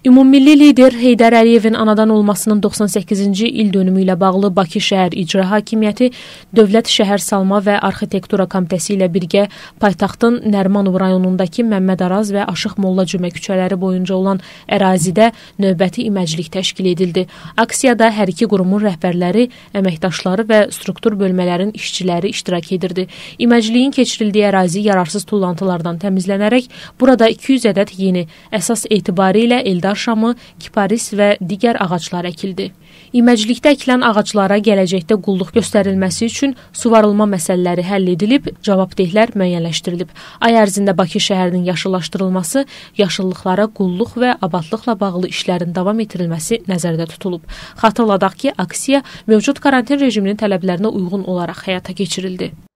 Ümummilli lider Heydər Əliyevin anadan olmasının 98-ci il dönümü ilə bağlı Bakı şəhər icra hakimiyyəti Dövlət Şəhər Salma və Arxitektura komitəsi ilə birgə paytaxtın Nərmanov rayonundakı Məmməd Araz və Aşıq Molla Cümə küçələri boyunca olan ərazidə növbəti iməclik təşkil edildi. Aksiyada hər iki qurumun rəhbərləri, əməkdaşları və struktur bölmələrin işçiləri iştirak edirdi. İməcliyin keçirildiyi ərazi yararsız tullantılardan təmizlənərək burada 200 ədəd yeni, əsas etibarilə Eldar cəvədar şamı, kiparis və digər ağaclar əkildi. İməclikdə əkilən ağaclara gələcəkdə qulluq göstərilməsi üçün suvarılma məsələləri həll edilib, cavabdehlər müəyyənləşdirilib. Ay ərzində Bakı şəhərinin yaşıllaşdırılması, yaşıllıqlara qulluq və abadlıqla bağlı işlərin davam etdirilməsi nəzərdə tutulub. Xatırladaq ki, aksiya mövcud karantin rejiminin tələblərinə uyğun olaraq həyata keçirildi.